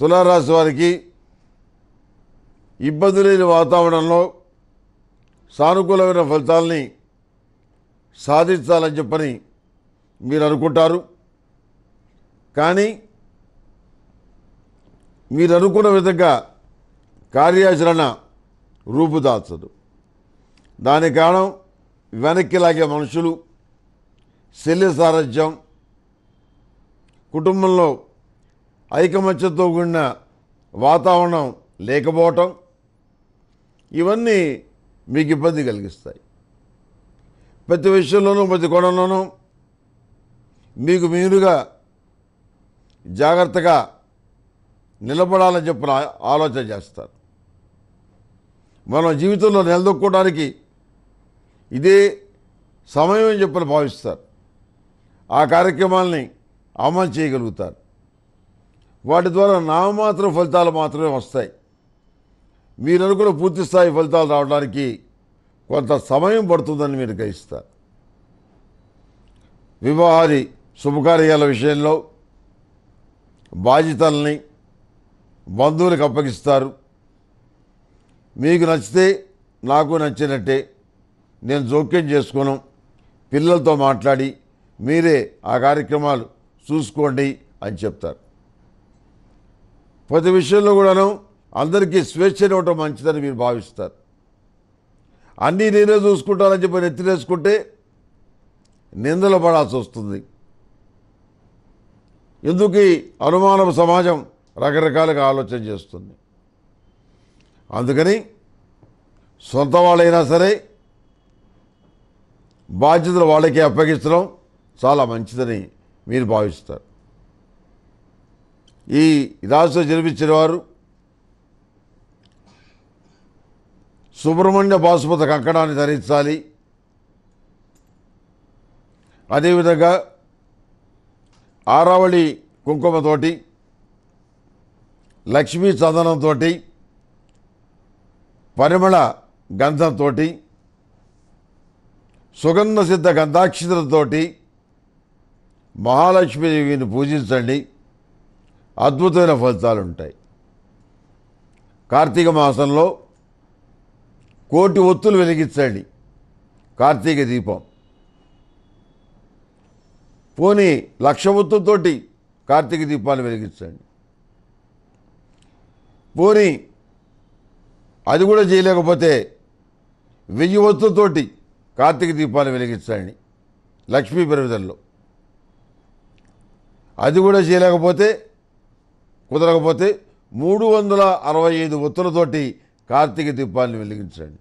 తులారాశి వారికి ఇబ్బంది లేని వాతావరణంలో సానుకూలమైన ఫలితాలని సాధించాలని చెప్పని మీరు అనుకుంటారు కానీ మీరు అనుకున్న విధంగా కార్యాచరణ రూపుదాల్చదు దాని కారణం వెనక్కి లాగే మనుషులు శల్య సారథ్యం కుటుంబంలో ఐకమత్యంతో కూడిన వాతావరణం లేకపోవటం ఇవన్నీ మీకు ఇబ్బంది కలిగిస్తాయి ప్రతి విషయంలోనూ ప్రతి కోణంలోనూ మీకు మీరుగా జాగ్రత్తగా నిలబడాలని చెప్పిన ఆలోచన చేస్తారు మనం జీవితంలో నిలదొక్కోవడానికి ఇదే సమయం అని చెప్పని భావిస్తారు ఆ కార్యక్రమాల్ని అమలు చేయగలుగుతారు వాటి ద్వారా నామమాత్ర ఫలితాలు మాత్రమే వస్తాయి మీరు అనుకున్న పూర్తి స్థాయి ఫలితాలు రావడానికి కొంత సమయం పడుతుందని మీరు గ్రహిస్తారు వివాహాది శుభకార్యాల విషయంలో బాధ్యతల్ని బంధువులకు అప్పగిస్తారు మీకు నచ్చితే నాకు నచ్చినట్టే నేను జోక్యం చేసుకోను పిల్లలతో మాట్లాడి మీరే ఆ కార్యక్రమాలు చూసుకోండి అని చెప్తారు ప్రతి విషయంలో కూడాను అందరికీ స్వేచ్ఛ ఇవ్వటం మంచిదని మీరు భావిస్తారు అన్నీ నేనే చూసుకుంటానని చెప్పి నెత్తినేసుకుంటే నిందలు పడాల్సి వస్తుంది ఎందుకు అనుమానం సమాజం రకరకాలుగా ఆలోచన చేస్తుంది అందుకని సొంత వాళ్ళైనా సరే బాధ్యతలు వాళ్ళకే అప్పగించడం చాలా మంచిదని మీరు భావిస్తారు ఈ రాశిలో జన్మించిన వారు సుబ్రహ్మణ్య బాసుపత కంకణాన్ని ధరించాలి అదేవిధంగా ఆరావళి కుంకుమతోటి లక్ష్మీ చందనంతో పరిమళ గంధంతో సుగంధ సిద్ధ గంధాక్షితులతోటి మహాలక్ష్మీదేవిని పూజించండి అద్భుతమైన ఫలితాలు ఉంటాయి కార్తీక మాసంలో కోటి ఒత్తులు వెలిగించండి కార్తీక దీపం పోనీ లక్ష ఒత్తుతోటి కార్తీక దీపాలు వెలిగించండి పోనీ అది కూడా చేయలేకపోతే వెయ్యి ఒత్తులతోటి కార్తీక దీపాలు వెలిగించండి లక్ష్మీ పెరుగుదలలో అది కూడా చేయలేకపోతే కుదరకపోతే మూడు వందల అరవై ఐదు ఒత్తులతోటి కార్తీక దీపాన్ని వెలిగించండి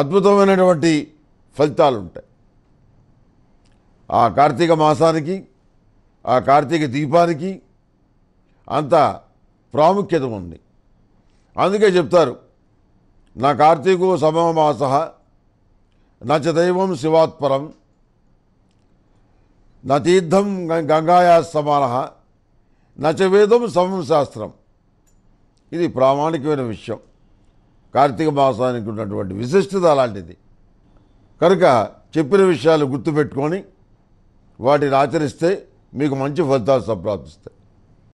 అద్భుతమైనటువంటి ఫలితాలు ఉంటాయి ఆ కార్తీక మాసానికి ఆ కార్తీక దీపానికి అంత ప్రాముఖ్యత ఉంది అందుకే చెప్తారు నా కార్తీకో సమమాస దైవం శివాత్పరం తీర్థం గంగాయా సమాన నచవేదం సమం శాస్త్రం ఇది ప్రామాణికమైన విషయం కార్తీక మాసానికి ఉన్నటువంటి విశిష్టత అలాంటిది కనుక చెప్పిన విషయాలు గుర్తుపెట్టుకొని వాటిని ఆచరిస్తే మీకు మంచి ఫలితాలు సంప్రాప్తిస్తాయి